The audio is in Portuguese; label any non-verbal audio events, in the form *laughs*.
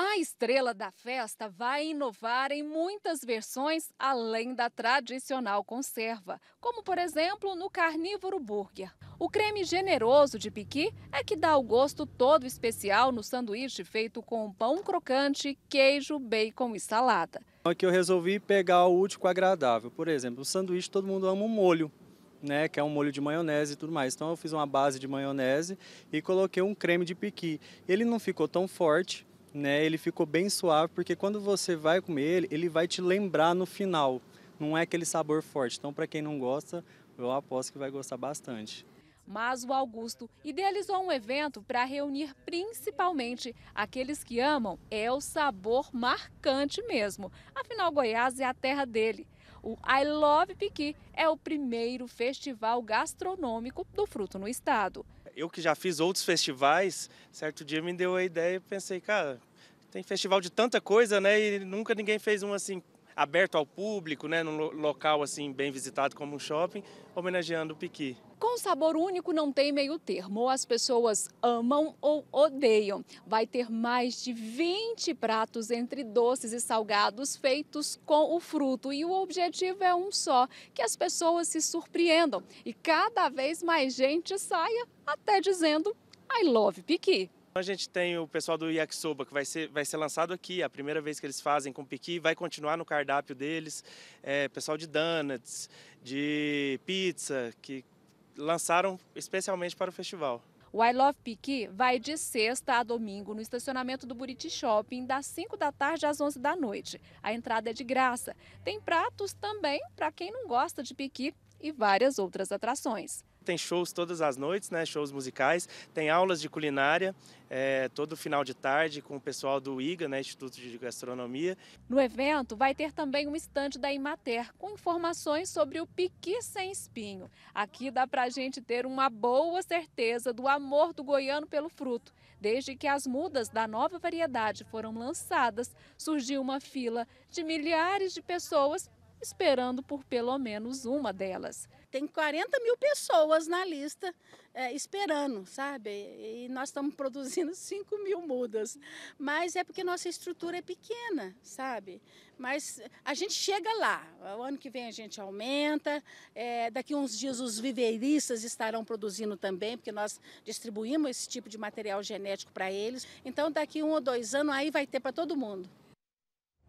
A estrela da festa vai inovar em muitas versões além da tradicional conserva, como por exemplo no carnívoro burger. O creme generoso de piqui é que dá o gosto todo especial no sanduíche feito com pão crocante, queijo, bacon e salada. Aqui é eu resolvi pegar o útil com o agradável. Por exemplo, o sanduíche todo mundo ama um molho, né, que é um molho de maionese e tudo mais. Então eu fiz uma base de maionese e coloquei um creme de piqui. Ele não ficou tão forte, né? Ele ficou bem suave porque quando você vai comer ele, ele vai te lembrar no final. Não é aquele sabor forte. Então, para quem não gosta, eu aposto que vai gostar bastante. Mas o Augusto idealizou um evento para reunir principalmente aqueles que amam é o sabor marcante mesmo. Afinal, Goiás é a terra dele. O I Love Piqui é o primeiro festival gastronômico do fruto no estado. Eu que já fiz outros festivais, certo dia me deu a ideia e pensei, cara, tem festival de tanta coisa, né? E nunca ninguém fez um assim aberto ao público, né, num local assim bem visitado como um shopping, homenageando o Piqui. Com sabor único não tem meio termo, ou as pessoas amam ou odeiam. Vai ter mais de 20 pratos entre doces e salgados feitos com o fruto e o objetivo é um só, que as pessoas se surpreendam e cada vez mais gente saia até dizendo I love piqui. A gente tem o pessoal do Yakisoba, que vai ser, vai ser lançado aqui, é a primeira vez que eles fazem com piqui, vai continuar no cardápio deles. É, pessoal de donuts, de pizza, que lançaram especialmente para o festival. O I Love Piqui vai de sexta a domingo no estacionamento do Buriti Shopping, das 5 da tarde às 11 da noite. A entrada é de graça. Tem pratos também para quem não gosta de piqui e várias outras atrações tem shows todas as noites, né? Shows musicais, tem aulas de culinária é, todo final de tarde com o pessoal do IGA, né? Instituto de Gastronomia. No evento vai ter também um estande da Imater com informações sobre o piqui sem espinho. Aqui dá para a gente ter uma boa certeza do amor do goiano pelo fruto. Desde que as mudas da nova variedade foram lançadas, surgiu uma fila de milhares de pessoas esperando por pelo menos uma delas. Tem 40 mil pessoas na lista é, esperando, sabe? E nós estamos produzindo 5 *laughs* mil mudas. Mas é porque nossa estrutura é pequena, sabe? Mas a gente chega lá. O ano que vem a gente aumenta. É, daqui uns dias os viveiristas estarão produzindo também, porque nós distribuímos esse tipo de material genético para eles. Então, daqui um ou dois anos, aí vai ter para todo mundo.